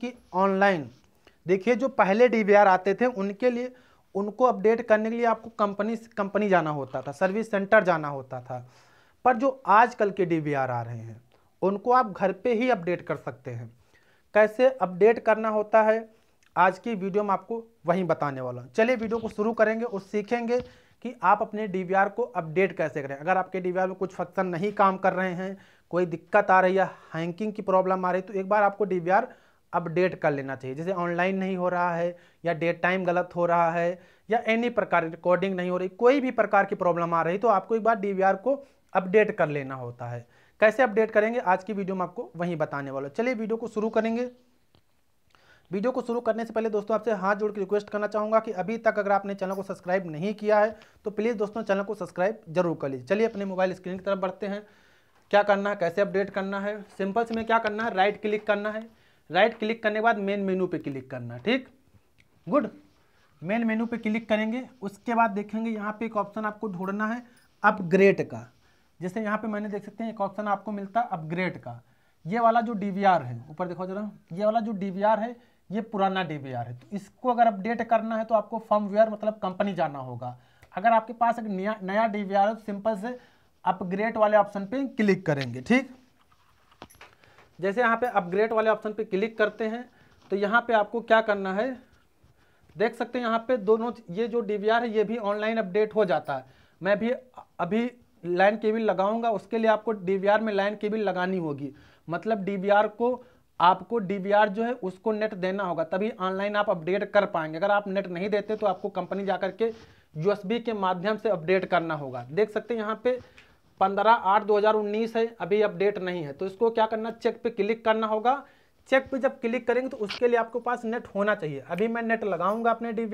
कि ऑनलाइन देखिए जो पहले डी आते थे उनके लिए उनको अपडेट करने के लिए आपको कंपनी कंपनी जाना होता था सर्विस सेंटर जाना होता था पर जो आजकल के डी आ रहे हैं उनको आप घर पे ही अपडेट कर सकते हैं कैसे अपडेट करना होता है आज की वीडियो में आपको वहीं बताने वाला हूँ चलिए वीडियो को शुरू करेंगे और सीखेंगे कि आप अपने डी को अपडेट कैसे करें अगर आपके डी में कुछ फंक्शन नहीं काम कर रहे हैं कोई दिक्कत आ रही है हैंकिंग की प्रॉब्लम आ रही है तो एक बार आपको डी अपडेट कर लेना चाहिए जैसे ऑनलाइन नहीं हो रहा है या डेट टाइम गलत हो रहा है या एनी प्रकार की नहीं हो रही कोई भी प्रकार की प्रॉब्लम आ रही तो आपको एक बार डी को अपडेट कर लेना होता है कैसे अपडेट करेंगे आज की वीडियो में आपको वहीं बताने वाला चलिए वीडियो को शुरू करेंगे वीडियो को शुरू करने से पहले दोस्तों आपसे हाथ जोड़ के रिक्वेस्ट करना चाहूँगा कि अभी तक अगर आपने चैनल को सब्सक्राइब नहीं किया है तो प्लीज़ दोस्तों चैनल को सब्सक्राइब जरूर कर लीजिए चलिए अपने मोबाइल स्क्रीन की तरफ बढ़ते हैं क्या करना है कैसे अपडेट करना है सिंपल से में क्या करना है राइट क्लिक करना है राइट क्लिक करने के बाद मेन मेनू पे क्लिक करना ठीक गुड मेन मेनू पे क्लिक करेंगे उसके बाद देखेंगे यहाँ पे एक ऑप्शन आपको ढूंढना है अपग्रेड का जैसे यहाँ पे मैंने देख सकते हैं एक ऑप्शन आपको मिलता है अपग्रेड का ये वाला जो डी है ऊपर देखो जरा ये वाला जो डी है ये पुराना डी है तो इसको अगर अपडेट करना है तो आपको फर्मवेयर मतलब कंपनी जाना होगा अगर आपके पास एक नया नया डी है तो सिंपल से अपग्रेड वाले ऑप्शन पे क्लिक करेंगे ठीक जैसे यहाँ पे अपग्रेड वाले ऑप्शन पे क्लिक करते हैं तो यहाँ पे आपको क्या करना है देख सकते हैं यहाँ पे दोनों ये जो डी है ये भी ऑनलाइन अपडेट हो जाता है मैं भी अभी लाइन केबिल लगाऊंगा उसके लिए आपको डी में लाइन केबिल लगानी होगी मतलब डी को आपको डी जो है उसको नेट देना होगा तभी ऑनलाइन आप अपडेट कर पाएंगे अगर आप नेट नहीं देते तो आपको कंपनी जा के यू के माध्यम से अपडेट करना होगा देख सकते हैं यहाँ पे पंद्रह आठ दो हज़ार उन्नीस है अभी अपडेट नहीं है तो इसको क्या करना चेक पे क्लिक करना होगा चेक पे जब क्लिक करेंगे तो उसके लिए आपके पास नेट होना चाहिए अभी मैं नेट लगाऊंगा अपने डी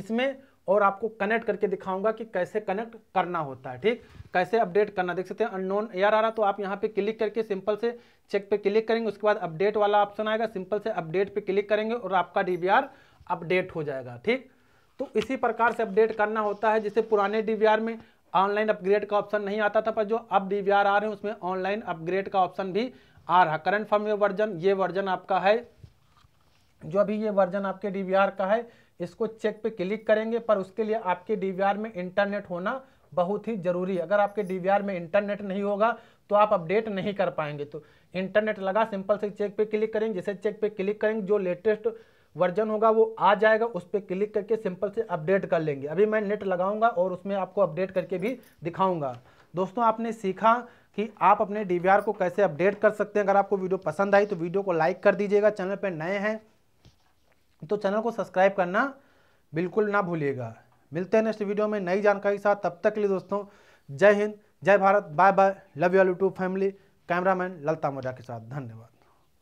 इसमें और आपको कनेक्ट करके दिखाऊंगा कि कैसे कनेक्ट करना होता है ठीक कैसे अपडेट करना देख सकते हैं अननोन एयर आ रहा तो आप यहाँ पे क्लिक करके सिंपल से चेक पे क्लिक करेंगे उसके बाद अपडेट वाला ऑप्शन आएगा सिंपल से अपडेट पे क्लिक करेंगे और आपका डी अपडेट हो जाएगा ठीक तो इसी प्रकार से अपडेट करना होता है जैसे पुराने डी में ऑनलाइन अपग्रेड का ऑप्शन नहीं आता था पर जो अब डी आ रहे हैं उसमें ऑनलाइन अपग्रेड का ऑप्शन भी आ रहा करंट फर्मवेयर वर्जन ये वर्जन आपका है जो अभी ये वर्जन आपके डी का है इसको चेक पे क्लिक करेंगे पर उसके लिए आपके डी में इंटरनेट होना बहुत ही जरूरी है अगर आपके डी में इंटरनेट नहीं होगा तो आप अपडेट नहीं कर पाएंगे तो इंटरनेट लगा सिंपल से चेक पे क्लिक करेंगे जैसे चेक पे क्लिक करेंगे जो लेटेस्ट वर्जन होगा वो आ जाएगा उस पर क्लिक करके सिंपल से अपडेट कर लेंगे अभी मैं नेट लगाऊंगा और उसमें आपको अपडेट करके भी दिखाऊंगा दोस्तों आपने सीखा कि आप अपने डी को कैसे अपडेट कर सकते हैं अगर आपको वीडियो पसंद आई तो वीडियो को लाइक कर दीजिएगा चैनल पर नए हैं तो चैनल को सब्सक्राइब करना बिल्कुल ना भूलिएगा मिलते हैं नेक्स्ट वीडियो में नई जानकारी के साथ तब तक के लिए दोस्तों जय हिंद जय Bharat bye bye love you YouTube family cameraman ललता मोजा के साथ धन्यवाद